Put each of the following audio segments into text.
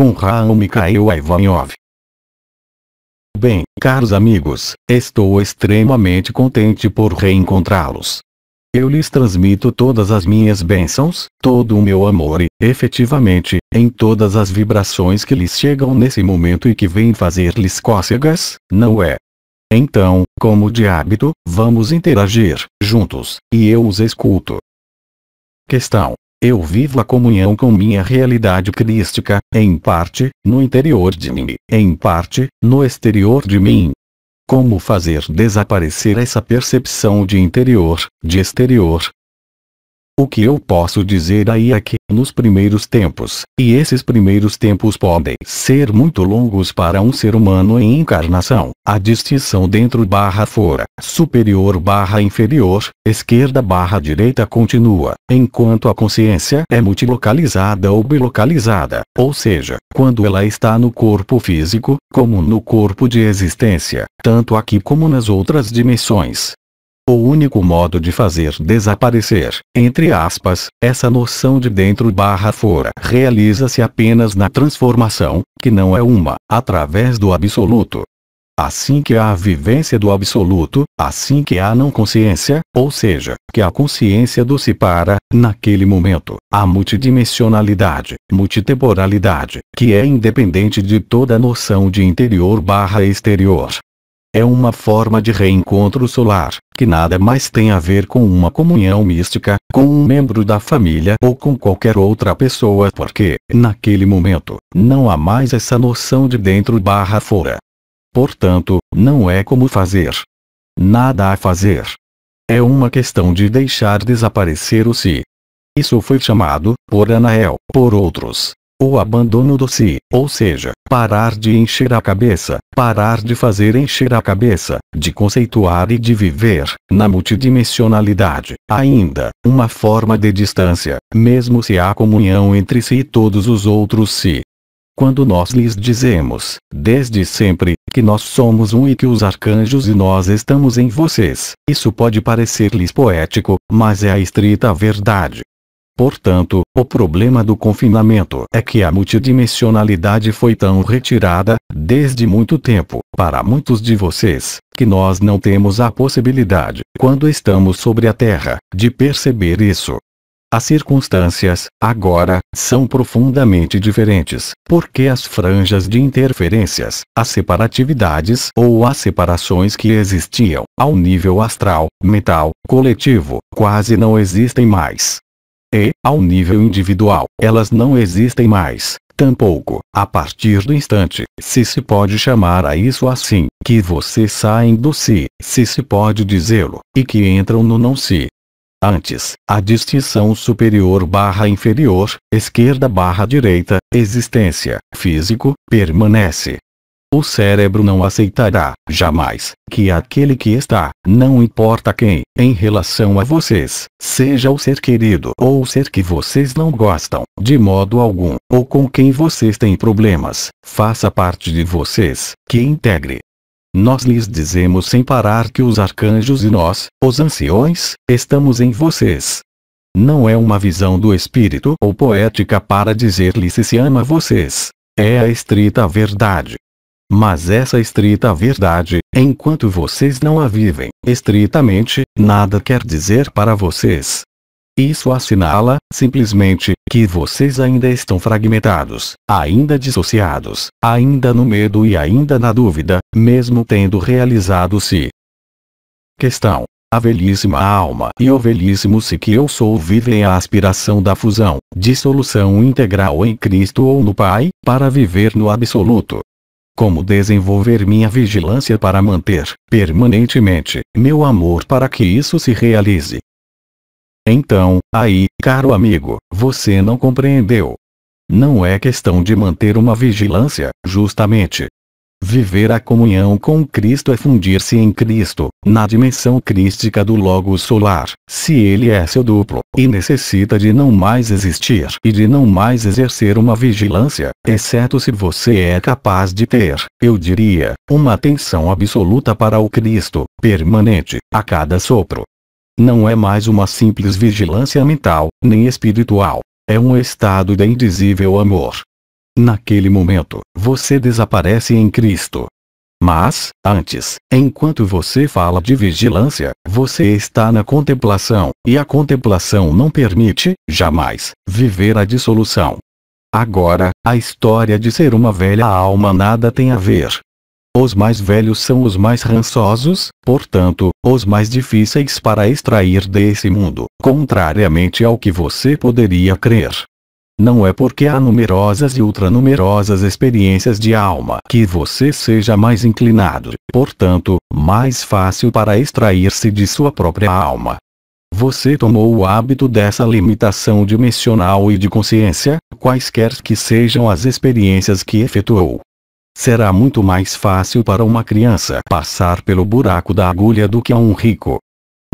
com Raul Mikhail Ivanov. Bem, caros amigos, estou extremamente contente por reencontrá-los. Eu lhes transmito todas as minhas bênçãos, todo o meu amor e, efetivamente, em todas as vibrações que lhes chegam nesse momento e que vêm fazer-lhes cócegas, não é? Então, como de hábito, vamos interagir, juntos, e eu os escuto. Questão eu vivo a comunhão com minha realidade crística, em parte, no interior de mim, em parte, no exterior de mim. Como fazer desaparecer essa percepção de interior, de exterior, o que eu posso dizer aí é que, nos primeiros tempos, e esses primeiros tempos podem ser muito longos para um ser humano em encarnação, a distinção dentro barra fora, superior barra inferior, esquerda barra direita continua, enquanto a consciência é multilocalizada ou bilocalizada, ou seja, quando ela está no corpo físico, como no corpo de existência, tanto aqui como nas outras dimensões, o único modo de fazer desaparecer, entre aspas, essa noção de dentro barra fora realiza-se apenas na transformação, que não é uma, através do absoluto. Assim que há a vivência do absoluto, assim que há a não consciência, ou seja, que a consciência do se para, naquele momento, a multidimensionalidade, multitemporalidade, que é independente de toda noção de interior barra exterior, é uma forma de reencontro solar, que nada mais tem a ver com uma comunhão mística, com um membro da família ou com qualquer outra pessoa porque, naquele momento, não há mais essa noção de dentro barra fora. Portanto, não é como fazer. Nada a fazer. É uma questão de deixar desaparecer o si. Isso foi chamado, por Anael, por outros, o abandono do si, ou seja, parar de encher a cabeça, parar de fazer encher a cabeça, de conceituar e de viver, na multidimensionalidade, ainda, uma forma de distância, mesmo se há comunhão entre si e todos os outros si. Quando nós lhes dizemos, desde sempre, que nós somos um e que os arcanjos e nós estamos em vocês, isso pode parecer-lhes poético, mas é a estrita verdade. Portanto, o problema do confinamento é que a multidimensionalidade foi tão retirada, desde muito tempo, para muitos de vocês, que nós não temos a possibilidade, quando estamos sobre a Terra, de perceber isso. As circunstâncias, agora, são profundamente diferentes, porque as franjas de interferências, as separatividades ou as separações que existiam, ao nível astral, mental, coletivo, quase não existem mais e, ao nível individual, elas não existem mais. Tampouco, a partir do instante, se se pode chamar a isso assim, que você saem do si, se se pode dizê-lo, e que entram no não-si. Antes, a distinção superior barra inferior, esquerda barra direita, existência, físico, permanece, o cérebro não aceitará, jamais, que aquele que está, não importa quem, em relação a vocês, seja o ser querido ou o ser que vocês não gostam, de modo algum, ou com quem vocês têm problemas, faça parte de vocês, que integre. Nós lhes dizemos sem parar que os arcanjos e nós, os anciões, estamos em vocês. Não é uma visão do espírito ou poética para dizer-lhe se ama vocês. É a estrita verdade. Mas essa estrita verdade, enquanto vocês não a vivem estritamente, nada quer dizer para vocês. Isso assinala, simplesmente, que vocês ainda estão fragmentados, ainda dissociados, ainda no medo e ainda na dúvida, mesmo tendo realizado-se. Questão. A velhíssima alma e o velhíssimo se que eu sou vivem a aspiração da fusão, dissolução integral em Cristo ou no Pai, para viver no absoluto, como desenvolver minha vigilância para manter, permanentemente, meu amor para que isso se realize? Então, aí, caro amigo, você não compreendeu. Não é questão de manter uma vigilância, justamente, Viver a comunhão com Cristo é fundir-se em Cristo, na dimensão crística do Logo Solar. Se ele é seu duplo, e necessita de não mais existir e de não mais exercer uma vigilância, exceto se você é capaz de ter, eu diria, uma atenção absoluta para o Cristo, permanente, a cada sopro. Não é mais uma simples vigilância mental, nem espiritual. É um estado de indizível amor, Naquele momento, você desaparece em Cristo. Mas, antes, enquanto você fala de vigilância, você está na contemplação, e a contemplação não permite, jamais, viver a dissolução. Agora, a história de ser uma velha alma nada tem a ver. Os mais velhos são os mais rançosos, portanto, os mais difíceis para extrair desse mundo, contrariamente ao que você poderia crer. Não é porque há numerosas e ultranumerosas experiências de alma que você seja mais inclinado, portanto, mais fácil para extrair-se de sua própria alma. Você tomou o hábito dessa limitação dimensional e de consciência, quaisquer que sejam as experiências que efetuou. Será muito mais fácil para uma criança passar pelo buraco da agulha do que a um rico.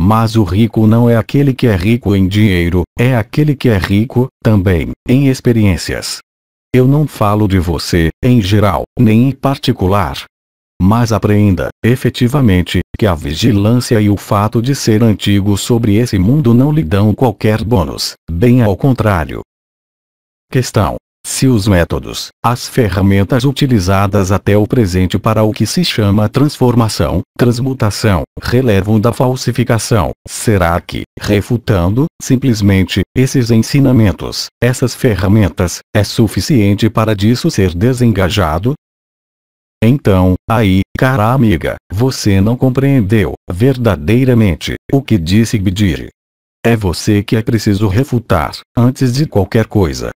Mas o rico não é aquele que é rico em dinheiro, é aquele que é rico, também, em experiências. Eu não falo de você, em geral, nem em particular. Mas apreenda, efetivamente, que a vigilância e o fato de ser antigo sobre esse mundo não lhe dão qualquer bônus, bem ao contrário. Questão se os métodos, as ferramentas utilizadas até o presente para o que se chama transformação, transmutação, relevam da falsificação, será que, refutando, simplesmente, esses ensinamentos, essas ferramentas, é suficiente para disso ser desengajado? Então, aí, cara amiga, você não compreendeu, verdadeiramente, o que disse Gdiri. É você que é preciso refutar, antes de qualquer coisa.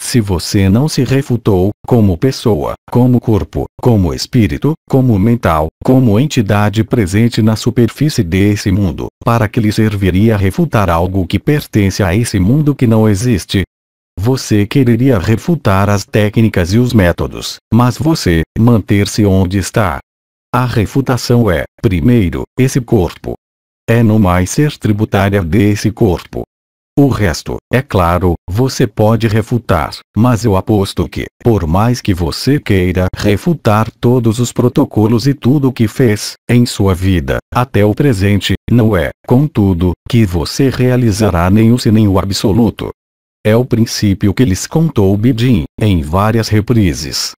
Se você não se refutou, como pessoa, como corpo, como espírito, como mental, como entidade presente na superfície desse mundo, para que lhe serviria refutar algo que pertence a esse mundo que não existe? Você quereria refutar as técnicas e os métodos, mas você, manter-se onde está. A refutação é, primeiro, esse corpo. É no mais ser tributária desse corpo. O resto, é claro, você pode refutar, mas eu aposto que, por mais que você queira refutar todos os protocolos e tudo o que fez, em sua vida, até o presente, não é, contudo, que você realizará nem o se nem o absoluto. É o princípio que lhes contou Bidin, em várias reprises.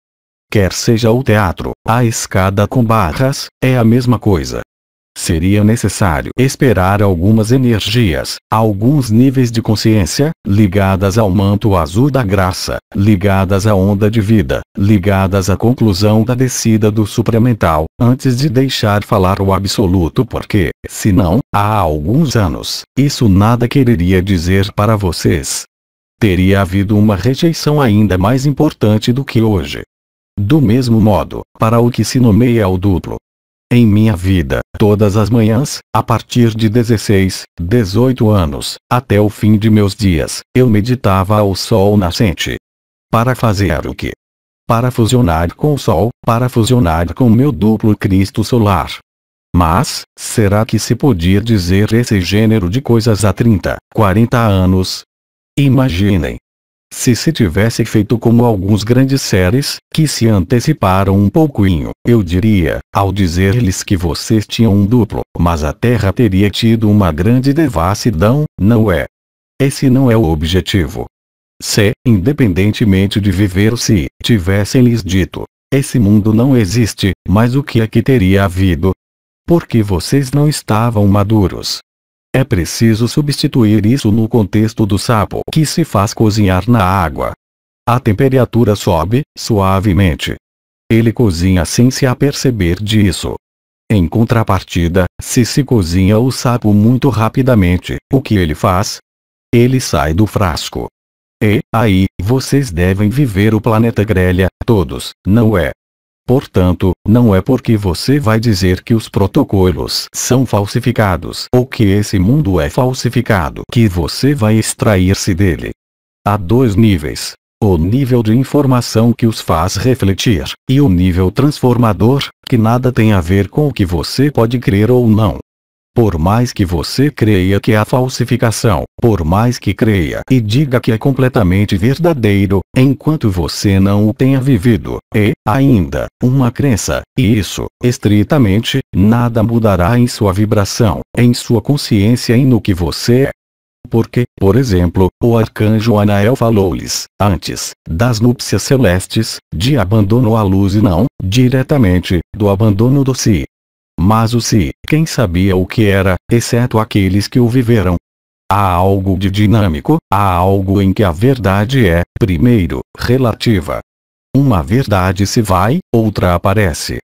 Quer seja o teatro, a escada com barras, é a mesma coisa seria necessário esperar algumas energias, alguns níveis de consciência, ligadas ao manto azul da graça, ligadas à onda de vida, ligadas à conclusão da descida do supramental, antes de deixar falar o absoluto porque, se não, há alguns anos, isso nada quereria dizer para vocês. Teria havido uma rejeição ainda mais importante do que hoje. Do mesmo modo, para o que se nomeia o duplo, em minha vida, todas as manhãs, a partir de 16, 18 anos, até o fim de meus dias, eu meditava ao sol nascente. Para fazer o que? Para fusionar com o sol, para fusionar com meu duplo Cristo solar. Mas, será que se podia dizer esse gênero de coisas há 30, 40 anos? Imaginem, se se tivesse feito como alguns grandes séries que se anteciparam um pouquinho, eu diria, ao dizer-lhes que vocês tinham um duplo, mas a Terra teria tido uma grande devassidão, não é? Esse não é o objetivo. Se, independentemente de viver se, tivessem lhes dito, esse mundo não existe, mas o que é que teria havido? Porque vocês não estavam maduros. É preciso substituir isso no contexto do sapo que se faz cozinhar na água. A temperatura sobe, suavemente. Ele cozinha sem se aperceber disso. Em contrapartida, se se cozinha o sapo muito rapidamente, o que ele faz? Ele sai do frasco. E, aí, vocês devem viver o planeta grelha, todos, não é? Portanto, não é porque você vai dizer que os protocolos são falsificados ou que esse mundo é falsificado que você vai extrair-se dele. Há dois níveis. O nível de informação que os faz refletir, e o nível transformador, que nada tem a ver com o que você pode crer ou não. Por mais que você creia que é a falsificação, por mais que creia e diga que é completamente verdadeiro, enquanto você não o tenha vivido, é, ainda, uma crença, e isso, estritamente, nada mudará em sua vibração, em sua consciência e no que você é. Porque, por exemplo, o arcanjo Anael falou-lhes, antes, das núpcias celestes, de abandono à luz e não, diretamente, do abandono do si, mas o se, quem sabia o que era, exceto aqueles que o viveram. Há algo de dinâmico, há algo em que a verdade é, primeiro, relativa. Uma verdade se vai, outra aparece.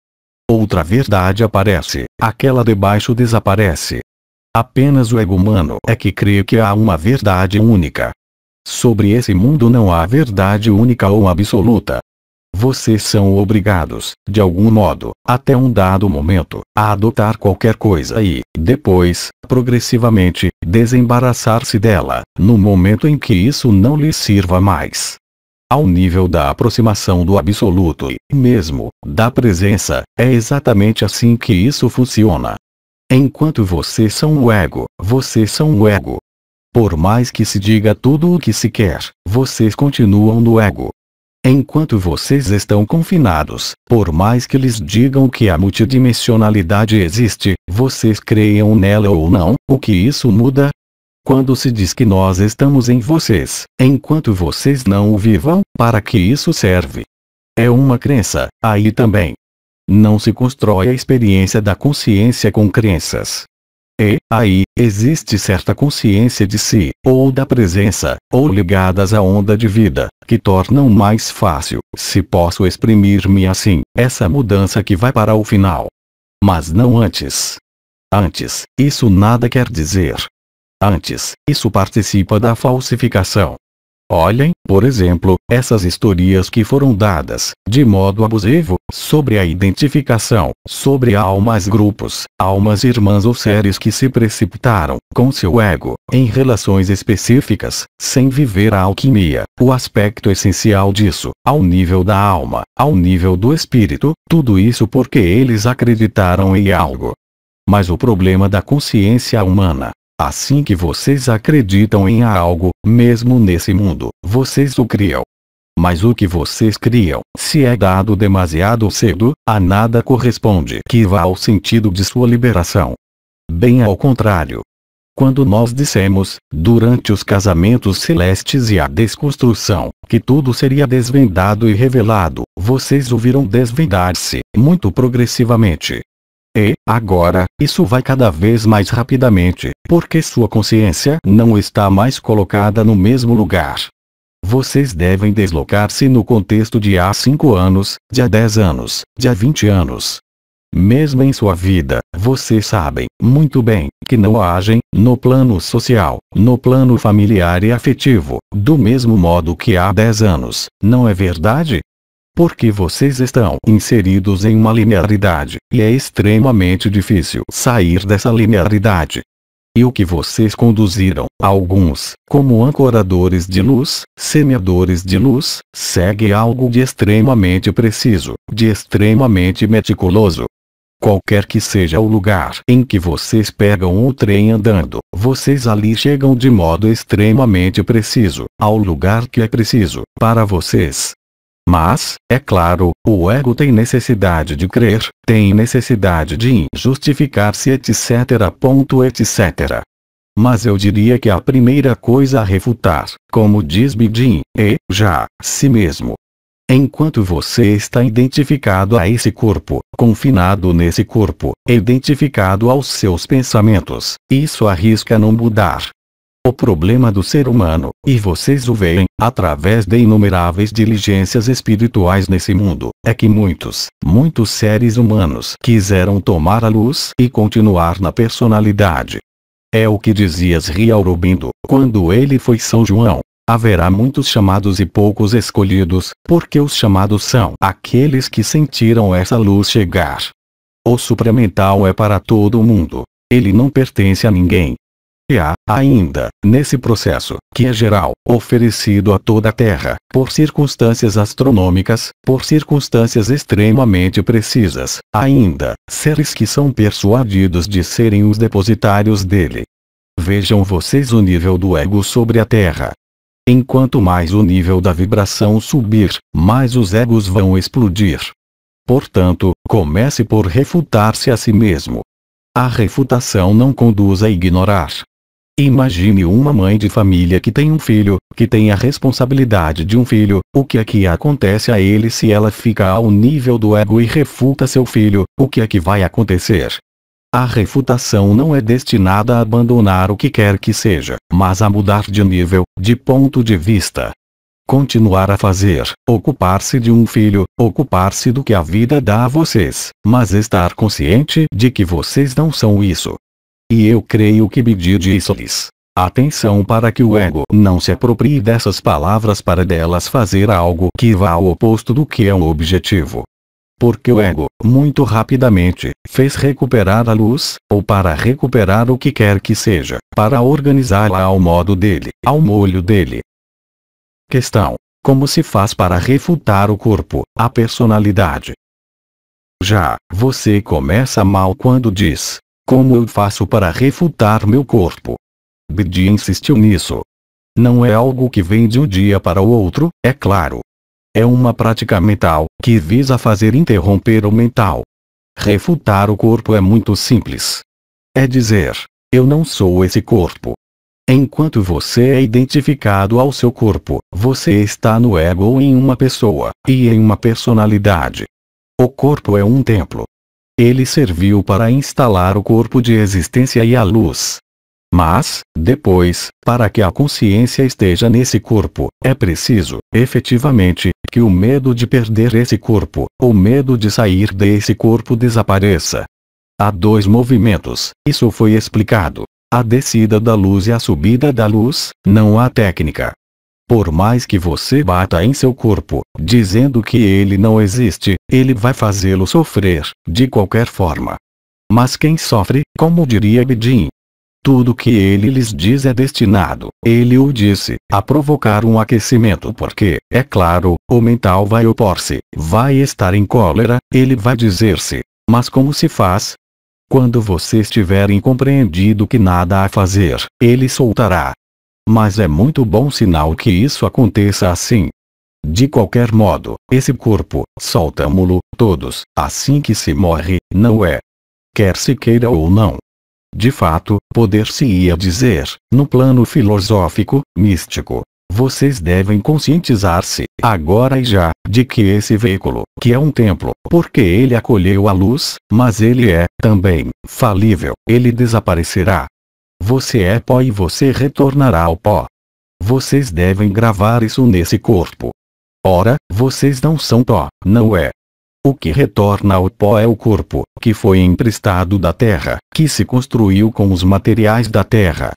Outra verdade aparece, aquela debaixo desaparece. Apenas o ego humano é que crê que há uma verdade única. Sobre esse mundo não há verdade única ou absoluta, vocês são obrigados, de algum modo, até um dado momento, a adotar qualquer coisa e, depois, progressivamente, desembaraçar-se dela, no momento em que isso não lhes sirva mais. Ao nível da aproximação do absoluto e, mesmo, da presença, é exatamente assim que isso funciona. Enquanto vocês são o ego, vocês são o ego. Por mais que se diga tudo o que se quer, vocês continuam no ego, Enquanto vocês estão confinados, por mais que lhes digam que a multidimensionalidade existe, vocês creiam nela ou não, o que isso muda? Quando se diz que nós estamos em vocês, enquanto vocês não o vivam, para que isso serve? É uma crença, aí também. Não se constrói a experiência da consciência com crenças. E, é, aí, existe certa consciência de si, ou da presença, ou ligadas à onda de vida, que tornam mais fácil, se posso exprimir-me assim, essa mudança que vai para o final. Mas não antes. Antes, isso nada quer dizer. Antes, isso participa da falsificação. Olhem, por exemplo, essas historias que foram dadas, de modo abusivo, sobre a identificação, sobre almas grupos, almas irmãs ou seres que se precipitaram, com seu ego, em relações específicas, sem viver a alquimia, o aspecto essencial disso, ao nível da alma, ao nível do espírito, tudo isso porque eles acreditaram em algo. Mas o problema da consciência humana Assim que vocês acreditam em algo, mesmo nesse mundo, vocês o criam. Mas o que vocês criam, se é dado demasiado cedo, a nada corresponde que vá ao sentido de sua liberação. Bem ao contrário. Quando nós dissemos, durante os casamentos celestes e a desconstrução, que tudo seria desvendado e revelado, vocês o viram desvendar-se, muito progressivamente, e, agora, isso vai cada vez mais rapidamente, porque sua consciência não está mais colocada no mesmo lugar. Vocês devem deslocar-se no contexto de há 5 anos, de há 10 anos, de há 20 anos. Mesmo em sua vida, vocês sabem, muito bem, que não agem, no plano social, no plano familiar e afetivo, do mesmo modo que há 10 anos, não é verdade? porque vocês estão inseridos em uma linearidade, e é extremamente difícil sair dessa linearidade. E o que vocês conduziram, alguns, como ancoradores de luz, semeadores de luz, segue algo de extremamente preciso, de extremamente meticuloso. Qualquer que seja o lugar em que vocês pegam o trem andando, vocês ali chegam de modo extremamente preciso, ao lugar que é preciso, para vocês. Mas, é claro, o ego tem necessidade de crer, tem necessidade de injustificar-se etc. Ponto, etc. Mas eu diria que a primeira coisa a refutar, como diz Bidin, é, já, si mesmo. Enquanto você está identificado a esse corpo, confinado nesse corpo, identificado aos seus pensamentos, isso arrisca não mudar, o problema do ser humano, e vocês o veem, através de inumeráveis diligências espirituais nesse mundo, é que muitos, muitos seres humanos quiseram tomar a luz e continuar na personalidade. É o que dizias Riaurobindo, quando ele foi São João. Haverá muitos chamados e poucos escolhidos, porque os chamados são aqueles que sentiram essa luz chegar. O supramental é para todo mundo. Ele não pertence a ninguém, e há, ainda, nesse processo, que é geral, oferecido a toda a Terra, por circunstâncias astronômicas, por circunstâncias extremamente precisas, ainda, seres que são persuadidos de serem os depositários dele. Vejam vocês o nível do ego sobre a Terra. Enquanto mais o nível da vibração subir, mais os egos vão explodir. Portanto, comece por refutar-se a si mesmo. A refutação não conduz a ignorar, Imagine uma mãe de família que tem um filho, que tem a responsabilidade de um filho, o que é que acontece a ele se ela fica ao nível do ego e refuta seu filho, o que é que vai acontecer? A refutação não é destinada a abandonar o que quer que seja, mas a mudar de nível, de ponto de vista. Continuar a fazer, ocupar-se de um filho, ocupar-se do que a vida dá a vocês, mas estar consciente de que vocês não são isso. E eu creio que disse-lhes. Atenção para que o ego não se aproprie dessas palavras para delas fazer algo que vá ao oposto do que é o objetivo. Porque o ego, muito rapidamente, fez recuperar a luz, ou para recuperar o que quer que seja, para organizá-la ao modo dele, ao molho dele. Questão: Como se faz para refutar o corpo, a personalidade? Já, você começa mal quando diz, como eu faço para refutar meu corpo? Bidi insistiu nisso. Não é algo que vem de um dia para o outro, é claro. É uma prática mental, que visa fazer interromper o mental. Refutar o corpo é muito simples. É dizer, eu não sou esse corpo. Enquanto você é identificado ao seu corpo, você está no ego ou em uma pessoa, e em uma personalidade. O corpo é um templo, ele serviu para instalar o corpo de existência e a luz. Mas, depois, para que a consciência esteja nesse corpo, é preciso, efetivamente, que o medo de perder esse corpo, ou medo de sair desse corpo desapareça. Há dois movimentos, isso foi explicado. A descida da luz e a subida da luz, não há técnica, por mais que você bata em seu corpo, dizendo que ele não existe, ele vai fazê-lo sofrer, de qualquer forma. Mas quem sofre, como diria Bidin, tudo que ele lhes diz é destinado, ele o disse, a provocar um aquecimento porque, é claro, o mental vai opor-se, vai estar em cólera, ele vai dizer-se. Mas como se faz? Quando vocês tiverem compreendido que nada há a fazer, ele soltará, mas é muito bom sinal que isso aconteça assim. De qualquer modo, esse corpo, soltamo-lo, todos, assim que se morre, não é. Quer se queira ou não. De fato, poder-se-ia dizer, no plano filosófico, místico, vocês devem conscientizar-se, agora e já, de que esse veículo, que é um templo, porque ele acolheu a luz, mas ele é, também, falível, ele desaparecerá, você é pó e você retornará ao pó. Vocês devem gravar isso nesse corpo. Ora, vocês não são pó, não é? O que retorna ao pó é o corpo, que foi emprestado da terra, que se construiu com os materiais da terra.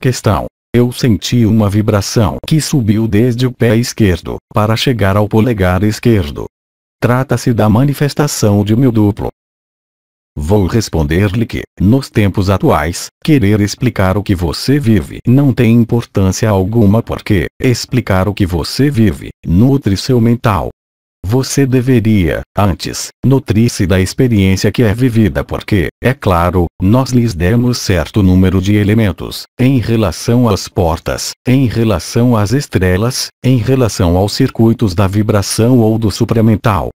Questão. Eu senti uma vibração que subiu desde o pé esquerdo, para chegar ao polegar esquerdo. Trata-se da manifestação de meu duplo, Vou responder-lhe que, nos tempos atuais, querer explicar o que você vive não tem importância alguma porque explicar o que você vive nutre seu mental. Você deveria, antes, nutrir-se da experiência que é vivida porque, é claro, nós lhes demos certo número de elementos, em relação às portas, em relação às estrelas, em relação aos circuitos da vibração ou do supramental,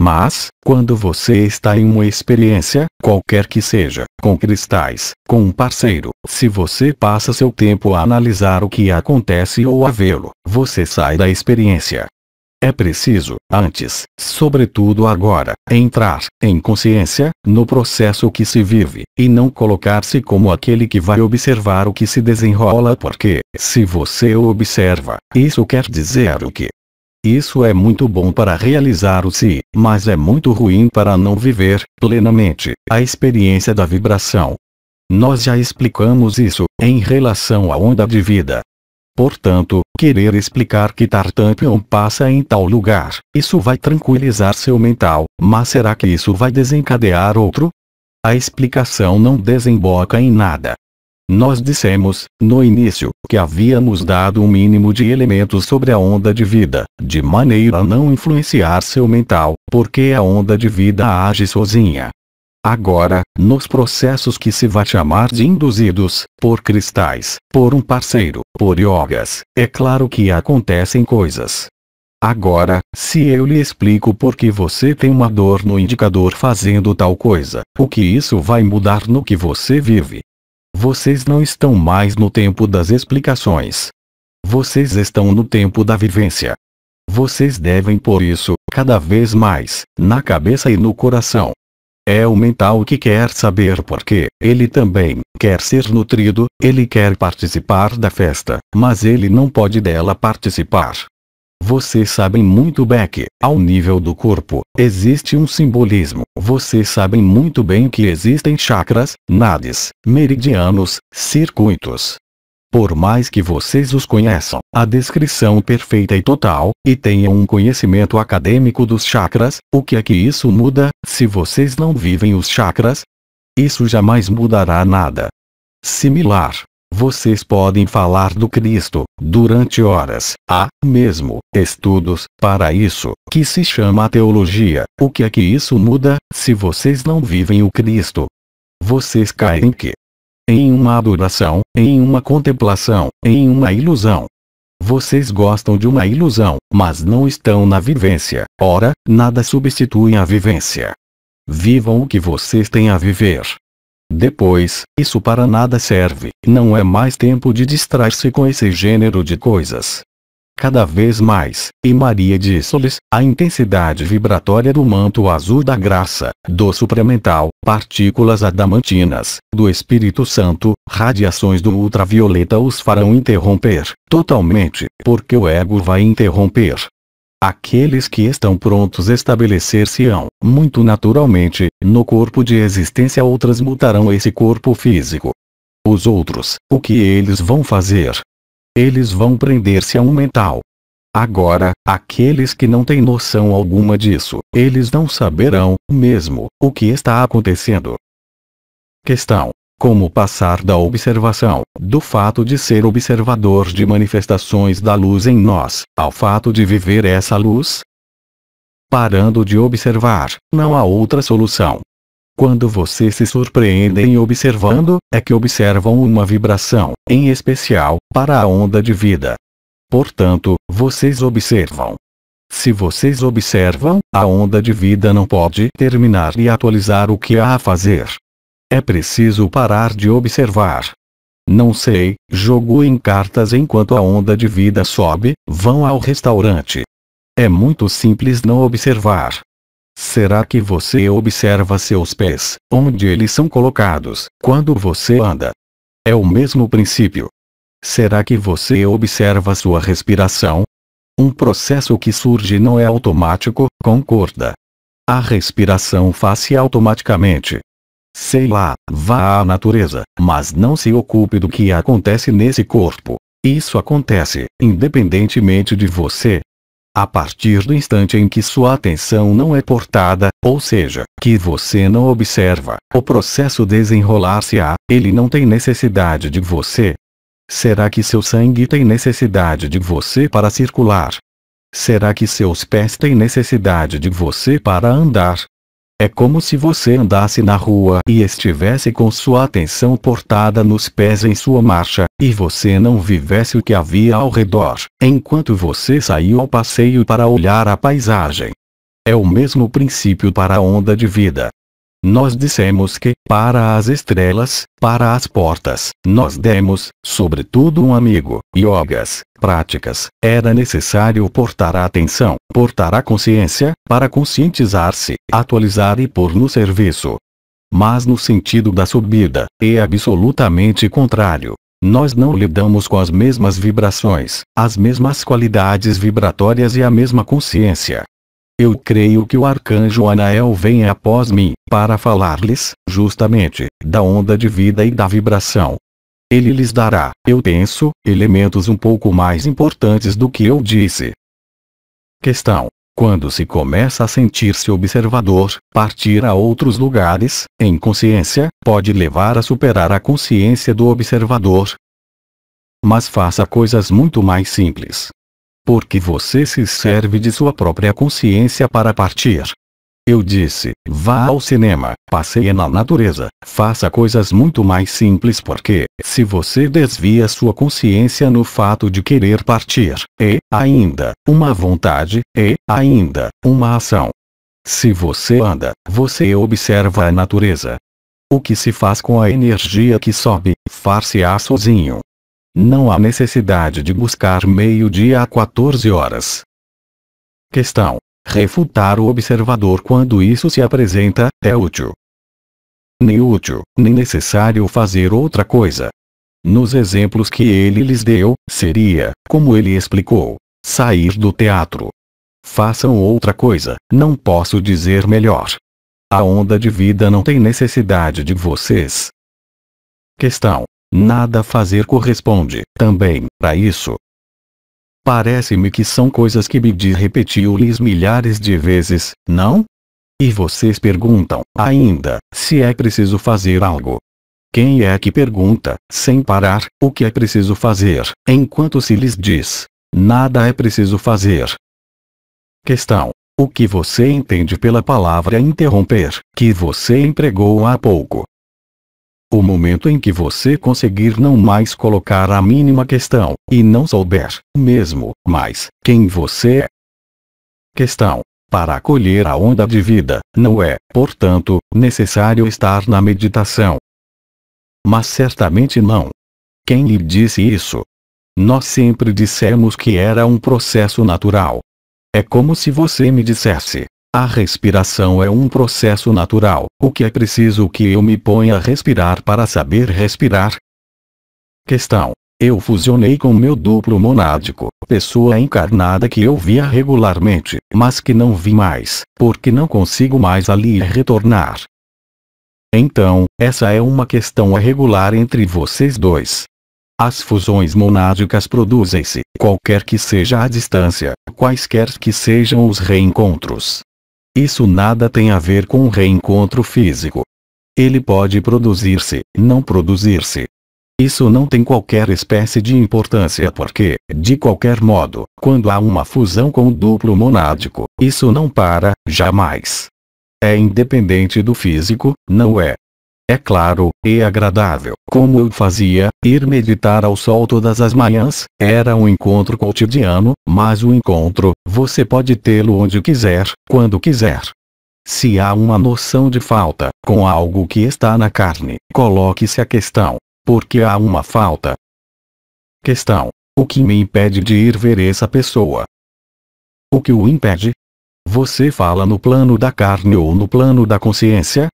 mas, quando você está em uma experiência, qualquer que seja, com cristais, com um parceiro, se você passa seu tempo a analisar o que acontece ou a vê-lo, você sai da experiência. É preciso, antes, sobretudo agora, entrar, em consciência, no processo que se vive, e não colocar-se como aquele que vai observar o que se desenrola porque, se você observa, isso quer dizer o que isso é muito bom para realizar o si, mas é muito ruim para não viver, plenamente, a experiência da vibração. Nós já explicamos isso, em relação à onda de vida. Portanto, querer explicar que Tartampion passa em tal lugar, isso vai tranquilizar seu mental, mas será que isso vai desencadear outro? A explicação não desemboca em nada, nós dissemos, no início, que havíamos dado um mínimo de elementos sobre a onda de vida, de maneira a não influenciar seu mental, porque a onda de vida age sozinha. Agora, nos processos que se vai chamar de induzidos, por cristais, por um parceiro, por yogas, é claro que acontecem coisas. Agora, se eu lhe explico por que você tem uma dor no indicador fazendo tal coisa, o que isso vai mudar no que você vive? Vocês não estão mais no tempo das explicações. Vocês estão no tempo da vivência. Vocês devem por isso, cada vez mais, na cabeça e no coração. É o mental que quer saber porque ele também quer ser nutrido, ele quer participar da festa, mas ele não pode dela participar. Vocês sabem muito bem que, ao nível do corpo, existe um simbolismo. Vocês sabem muito bem que existem chakras, nadis, meridianos, circuitos. Por mais que vocês os conheçam, a descrição perfeita e total, e tenham um conhecimento acadêmico dos chakras, o que é que isso muda, se vocês não vivem os chakras? Isso jamais mudará nada. Similar, vocês podem falar do Cristo, durante horas, há, mesmo, estudos, para isso, que se chama teologia. O que é que isso muda, se vocês não vivem o Cristo? Vocês caem que? Em uma adoração, em uma contemplação, em uma ilusão. Vocês gostam de uma ilusão, mas não estão na vivência. Ora, nada substitui a vivência. Vivam o que vocês têm a viver. Depois, isso para nada serve, não é mais tempo de distrair-se com esse gênero de coisas. Cada vez mais, e Maria disse-lhes, a intensidade vibratória do manto azul da graça, do supramental, partículas adamantinas, do Espírito Santo, radiações do ultravioleta os farão interromper, totalmente, porque o ego vai interromper, Aqueles que estão prontos estabelecer-se-ão, muito naturalmente, no corpo de existência ou transmutarão esse corpo físico. Os outros, o que eles vão fazer? Eles vão prender-se a um mental. Agora, aqueles que não têm noção alguma disso, eles não saberão, mesmo, o que está acontecendo. Questão como passar da observação, do fato de ser observador de manifestações da luz em nós, ao fato de viver essa luz? Parando de observar, não há outra solução. Quando vocês se surpreendem observando, é que observam uma vibração, em especial, para a onda de vida. Portanto, vocês observam. Se vocês observam, a onda de vida não pode terminar e atualizar o que há a fazer. É preciso parar de observar. Não sei, jogo em cartas enquanto a onda de vida sobe, vão ao restaurante. É muito simples não observar. Será que você observa seus pés, onde eles são colocados, quando você anda? É o mesmo princípio. Será que você observa sua respiração? Um processo que surge não é automático, concorda? A respiração faz-se automaticamente, Sei lá, vá à natureza, mas não se ocupe do que acontece nesse corpo. Isso acontece, independentemente de você. A partir do instante em que sua atenção não é portada, ou seja, que você não observa, o processo desenrolar-se-á, ele não tem necessidade de você. Será que seu sangue tem necessidade de você para circular? Será que seus pés têm necessidade de você para andar? É como se você andasse na rua e estivesse com sua atenção portada nos pés em sua marcha, e você não vivesse o que havia ao redor, enquanto você saiu ao passeio para olhar a paisagem. É o mesmo princípio para a onda de vida. Nós dissemos que, para as estrelas, para as portas, nós demos, sobretudo um amigo, yogas, práticas, era necessário portar a atenção, portar a consciência, para conscientizar-se, atualizar e pôr no serviço. Mas no sentido da subida, é absolutamente contrário. Nós não lidamos com as mesmas vibrações, as mesmas qualidades vibratórias e a mesma consciência. Eu creio que o arcanjo Anael vem após mim, para falar-lhes, justamente, da onda de vida e da vibração. Ele lhes dará, eu penso, elementos um pouco mais importantes do que eu disse. Questão. Quando se começa a sentir-se observador, partir a outros lugares, em consciência, pode levar a superar a consciência do observador. Mas faça coisas muito mais simples porque você se serve de sua própria consciência para partir. Eu disse, vá ao cinema, passeie na natureza, faça coisas muito mais simples porque, se você desvia sua consciência no fato de querer partir, é, ainda, uma vontade, é, ainda, uma ação. Se você anda, você observa a natureza. O que se faz com a energia que sobe, far-se-á sozinho. Não há necessidade de buscar meio-dia a 14 horas. Questão. Refutar o observador quando isso se apresenta, é útil. Nem útil, nem necessário fazer outra coisa. Nos exemplos que ele lhes deu, seria, como ele explicou, sair do teatro. Façam outra coisa, não posso dizer melhor. A onda de vida não tem necessidade de vocês. Questão: Nada fazer corresponde, também, a isso. Parece-me que são coisas que Big repetiu-lhes milhares de vezes, não? E vocês perguntam, ainda, se é preciso fazer algo. Quem é que pergunta, sem parar, o que é preciso fazer, enquanto se lhes diz, nada é preciso fazer? Questão. O que você entende pela palavra interromper, que você empregou há pouco, o momento em que você conseguir não mais colocar a mínima questão, e não souber, mesmo, mais, quem você é. Questão. Para acolher a onda de vida, não é, portanto, necessário estar na meditação. Mas certamente não. Quem lhe disse isso? Nós sempre dissemos que era um processo natural. É como se você me dissesse, a respiração é um processo natural. O que é preciso que eu me ponha a respirar para saber respirar? Questão. Eu fusionei com meu duplo monádico, pessoa encarnada que eu via regularmente, mas que não vi mais, porque não consigo mais ali retornar. Então, essa é uma questão irregular entre vocês dois. As fusões monádicas produzem-se, qualquer que seja a distância, quaisquer que sejam os reencontros. Isso nada tem a ver com o reencontro físico. Ele pode produzir-se, não produzir-se. Isso não tem qualquer espécie de importância porque, de qualquer modo, quando há uma fusão com o duplo monádico, isso não para, jamais. É independente do físico, não é, é claro, e agradável. Como eu fazia, ir meditar ao sol todas as manhãs, era um encontro cotidiano, mas o encontro, você pode tê-lo onde quiser, quando quiser. Se há uma noção de falta, com algo que está na carne, coloque-se a questão. Porque há uma falta? Questão. O que me impede de ir ver essa pessoa? O que o impede? Você fala no plano da carne ou no plano da consciência?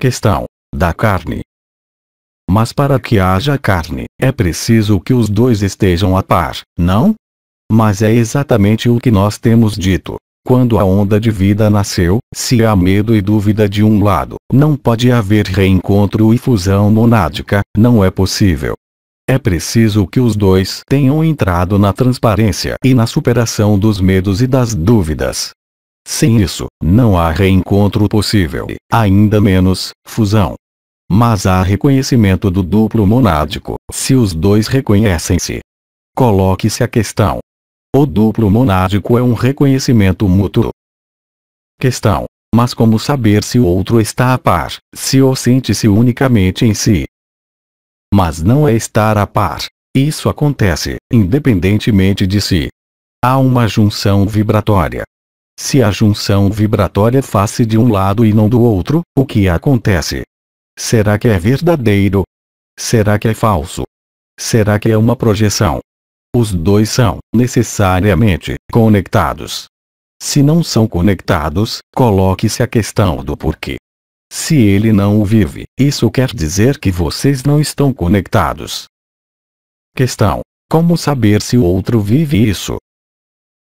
questão da carne. Mas para que haja carne, é preciso que os dois estejam a par, não? Mas é exatamente o que nós temos dito. Quando a onda de vida nasceu, se há medo e dúvida de um lado, não pode haver reencontro e fusão monádica, não é possível. É preciso que os dois tenham entrado na transparência e na superação dos medos e das dúvidas. Sem isso, não há reencontro possível, e, ainda menos, fusão. Mas há reconhecimento do duplo monádico, se os dois reconhecem-se. Coloque-se a questão. O duplo monádico é um reconhecimento mútuo. Questão. Mas como saber se o outro está a par, se ou sente-se unicamente em si? Mas não é estar a par. Isso acontece, independentemente de si. Há uma junção vibratória, se a junção vibratória face de um lado e não do outro, o que acontece? Será que é verdadeiro? Será que é falso? Será que é uma projeção? Os dois são necessariamente conectados. Se não são conectados, coloque-se a questão do porquê. Se ele não o vive, isso quer dizer que vocês não estão conectados. Questão: Como saber se o outro vive isso?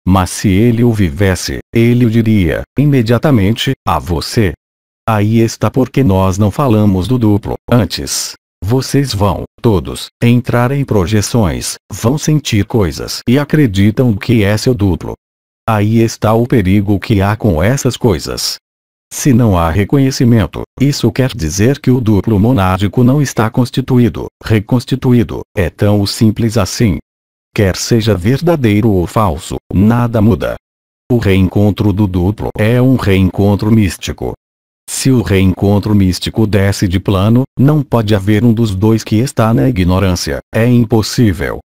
Mas se ele o vivesse, ele o diria, imediatamente, a você. Aí está porque nós não falamos do duplo, antes. Vocês vão, todos, entrar em projeções, vão sentir coisas e acreditam que é seu duplo. Aí está o perigo que há com essas coisas. Se não há reconhecimento, isso quer dizer que o duplo monádico não está constituído, reconstituído, é tão simples assim, Quer seja verdadeiro ou falso, nada muda. O reencontro do duplo é um reencontro místico. Se o reencontro místico desce de plano, não pode haver um dos dois que está na ignorância, é impossível.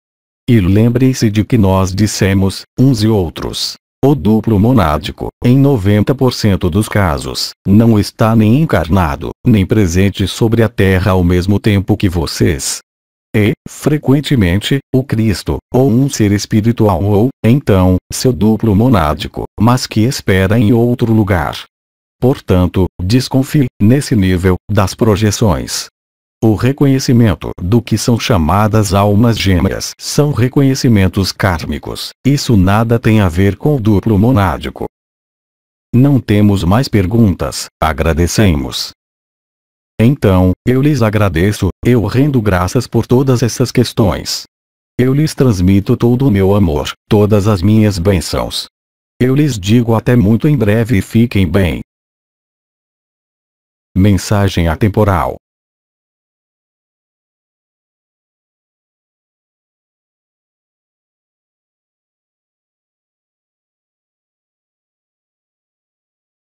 E lembrem-se de que nós dissemos, uns e outros. O duplo monádico, em 90% dos casos, não está nem encarnado, nem presente sobre a Terra ao mesmo tempo que vocês e, frequentemente, o Cristo, ou um ser espiritual ou, então, seu duplo monádico, mas que espera em outro lugar. Portanto, desconfie, nesse nível, das projeções. O reconhecimento do que são chamadas almas gêmeas são reconhecimentos kármicos, isso nada tem a ver com o duplo monádico. Não temos mais perguntas, agradecemos. Então, eu lhes agradeço, eu rendo graças por todas essas questões. Eu lhes transmito todo o meu amor, todas as minhas bênçãos. Eu lhes digo até muito em breve e fiquem bem. Mensagem atemporal